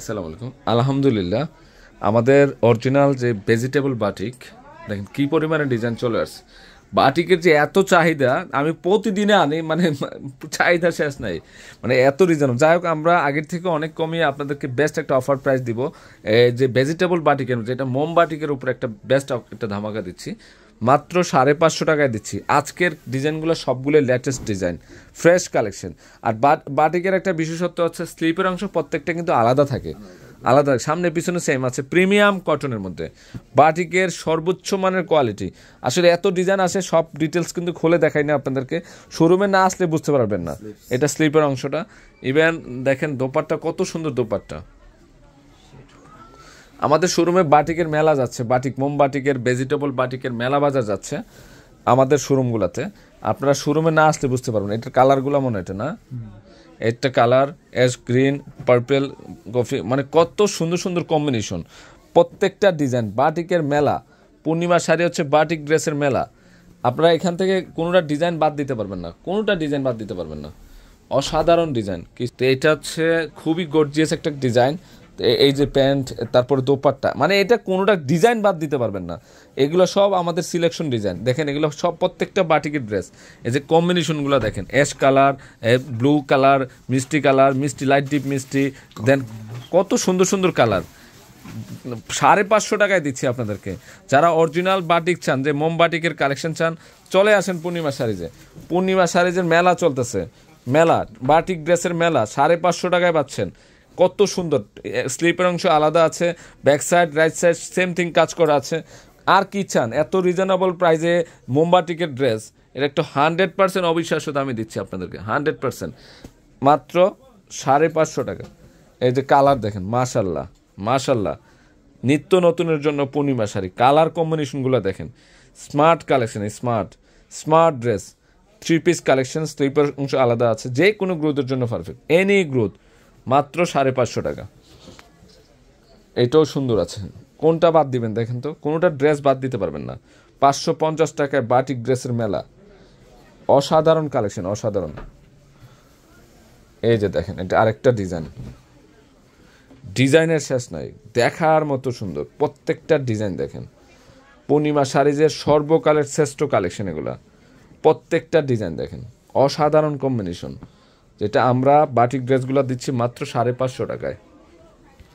আসসালামু আলাইকুম আলহামদুলিল্লাহ আমাদের অরিজিনাল যে ভেজিটেবল বাটিক দেখেন কী পরিমাণে ডিজাইন চলে আসছে বাটিকের যে এত চাহিদা আমি প্রতিদিনে আনি মানে চাহিদা শেষ নাই মানে এত রিজন যাই হোক আমরা আগের থেকে অনেক কমিয়ে আপনাদেরকে বেস্ট একটা অফার প্রাইস দিব যে ভেজিটেবল বাটিকের যেটা মোম বাটিকের উপর একটা বেস্ট একটা ধামাকা দিচ্ছি মাত্র সাড়ে পাঁচশো টাকায় দিচ্ছি আজকের ডিজাইনগুলো সবগুলো লেটেস্ট ডিজাইন ফ্রেশ কালেকশন আর বাটিকের একটা বিশেষত্ব হচ্ছে স্লিপের অংশ প্রত্যেকটা কিন্তু আলাদা থাকে আলাদা সামনে পিছনে সেম আছে প্রিমিয়াম কটনের মধ্যে বাটিকের সর্বোচ্চ মানের কোয়ালিটি আসলে এত ডিজাইন আছে সব ডিটেলস কিন্তু খুলে দেখাই না আপনাদেরকে শোরুমে না আসলে বুঝতে পারবেন না এটা স্লিপের অংশটা ইভেন দেখেন দোপারটা কত সুন্দর দোপারটা আমাদের শোরুমে বাটিকের মেলা যাচ্ছে বাটিক মোম বাটিকের ভেজিটেবল বাটিকের মেলা বাজার যাচ্ছে আমাদের শোরুমগুলোতে আপনারা শোরুমে না আসলে বুঝতে পারবেন এটার কালারগুলো মনে এটা না এটা colour ash green purple coffee মানে কত সুন্দর সুন্দর কম্বিনেশন প্রত্যেকটা ডিজাইন বাটিকের মেলা পূর্ণিমা শাড়ি হচ্ছে বাটিক ড্রেসের মেলা আপনারা এখান থেকে কোনোটা ডিজাইন বাদ দিতে পারবেন না কোনোটা ডিজাইন বাদ দিতে পারবেন না অসাধারণ ডিজাইন কিন্তু এটা হচ্ছে খুবই গর্জিয়াস একটা ডিজাইন এই যে প্যান্ট তারপরে দোপাট্টা মানে এটা কোনোটা ডিজাইন বাদ দিতে পারবেন না এগুলো সব আমাদের সিলেকশন ডিজাইন দেখেন এগুলো সব প্রত্যেকটা বাটিকের ড্রেস এই যে কম্বিনেশনগুলো দেখেন অ্যাশ কালার ব্লু কালার মিষ্টি কালার মিষ্টি লাইট ডিপ মিষ্টি দেন কত সুন্দর সুন্দর কালার সাড়ে পাঁচশো টাকায় দিচ্ছি আপনাদেরকে যারা অরিজিনাল বাটিক চান যে মোম বাটিকের কালেকশন চান চলে আসেন পূর্ণিমা সারিজে পূর্ণিমা সারিজের মেলা চলতেছে মেলা বাটিক ড্রেসের মেলা সাড়ে পাঁচশো টাকায় পাচ্ছেন কত সুন্দর স্লিপের অংশ আলাদা আছে back side right side same thing কাজ করা আছে আর কি চান এত রিজনেবল প্রাইজে মোমবাটিকের ড্রেস এটা একটা হান্ড্রেড পার্সেন্ট অবিশ্বাস্য দামে দিচ্ছি আপনাদেরকে হান্ড্রেড পার্সেন্ট মাত্র সাড়ে পাঁচশো টাকা এই যে কালার দেখেন মাশাল্লাহ মাশাল্লাহ নিত্য নতুনের জন্য পূর্ণিমা শাড়ি কালার কম্বিনেশনগুলো দেখেন smart collection smart smart dress three piece collection স্লিপার অংশ আলাদা আছে যে কোনো গ্রোথের জন্য পারফেক্ট এনি গ্রোথ মাত্র সাড়ে পাঁচশো টাকা এটাও সুন্দর আছে কোনটা বাদ দিবেন দেখেন তো কোনোটা ড্রেস বাদ দিতে পারবেন না পাঁচশো পঞ্চাশ টাকায় বাটিক ড্রেসের মেলা অসাধারণ কালেকশন অসাধারণ এই যে দেখেন এটা আরেকটা ডিজাইন ডিজাইনের শেষ নাই দেখার মতো সুন্দর প্রত্যেকটা ডিজাইন দেখেন পূর্ণিমা সারিজের সর্বকালের শ্রেষ্ঠ কালেকশন এগুলা প্রত্যেকটা ডিজাইন দেখেন অসাধারণ কম্বিনেশন যেটা আমরা বাটিক ড্রেসগুলো দিচ্ছি মাত্র সাড়ে পাঁচশো টাকায়